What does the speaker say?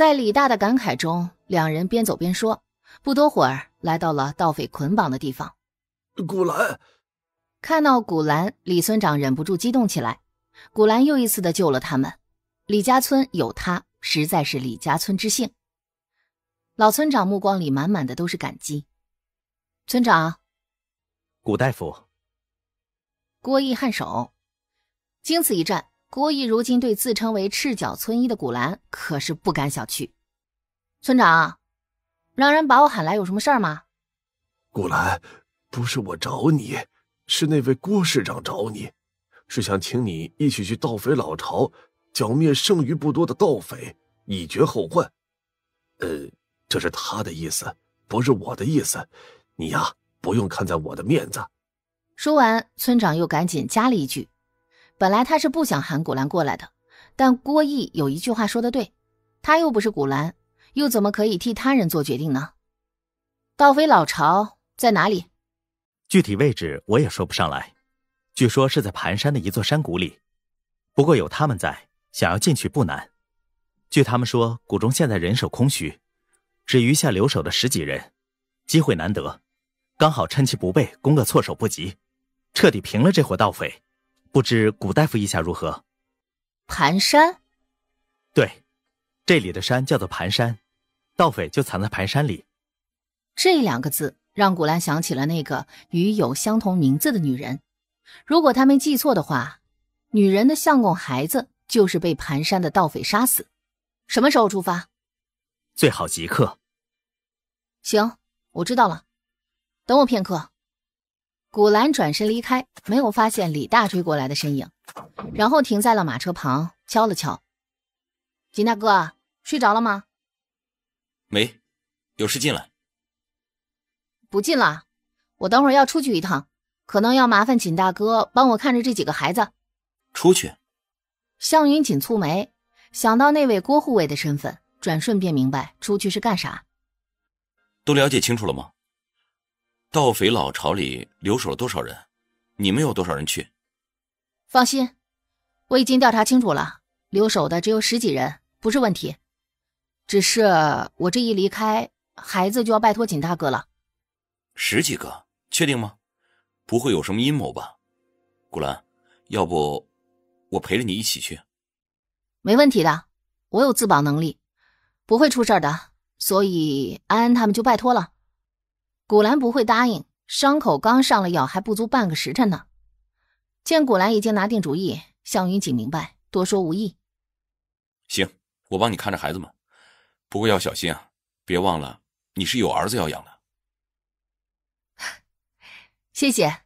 在李大的感慨中，两人边走边说。不多会儿，来到了盗匪捆绑的地方。古兰看到古兰，李村长忍不住激动起来。古兰又一次的救了他们，李家村有他，实在是李家村之幸。老村长目光里满满的都是感激。村长，古大夫，郭毅颔首。经此一战。郭毅如今对自称为赤脚村医的古兰可是不敢小觑。村长，让人把我喊来，有什么事儿吗？古兰，不是我找你，是那位郭市长找你，是想请你一起去盗匪老巢，剿灭剩余不多的盗匪，以绝后患。呃，这是他的意思，不是我的意思，你呀，不用看在我的面子。说完，村长又赶紧加了一句。本来他是不想喊古兰过来的，但郭毅有一句话说的对，他又不是古兰，又怎么可以替他人做决定呢？盗匪老巢在哪里？具体位置我也说不上来，据说是在盘山的一座山谷里。不过有他们在，想要进去不难。据他们说，谷中现在人手空虚，只余下留守的十几人，机会难得，刚好趁其不备，攻个措手不及，彻底平了这伙盗匪。不知古大夫意下如何？盘山，对，这里的山叫做盘山，盗匪就藏在盘山里。这两个字让古兰想起了那个与有相同名字的女人。如果他没记错的话，女人的相公孩子就是被盘山的盗匪杀死。什么时候出发？最好即刻。行，我知道了。等我片刻。古兰转身离开，没有发现李大追过来的身影，然后停在了马车旁，敲了敲。金大哥睡着了吗？没，有事进来。不进了，我等会儿要出去一趟，可能要麻烦锦大哥帮我看着这几个孩子。出去。向云锦蹙眉，想到那位郭护卫的身份，转瞬便明白出去是干啥。都了解清楚了吗？盗匪老巢里留守了多少人？你们有多少人去？放心，我已经调查清楚了，留守的只有十几人，不是问题。只是我这一离开，孩子就要拜托锦大哥了。十几个，确定吗？不会有什么阴谋吧？顾兰，要不我陪着你一起去？没问题的，我有自保能力，不会出事的。所以安安他们就拜托了。古兰不会答应，伤口刚上了药，还不足半个时辰呢。见古兰已经拿定主意，向云锦明白，多说无益。行，我帮你看着孩子们，不过要小心啊，别忘了你是有儿子要养的。谢谢。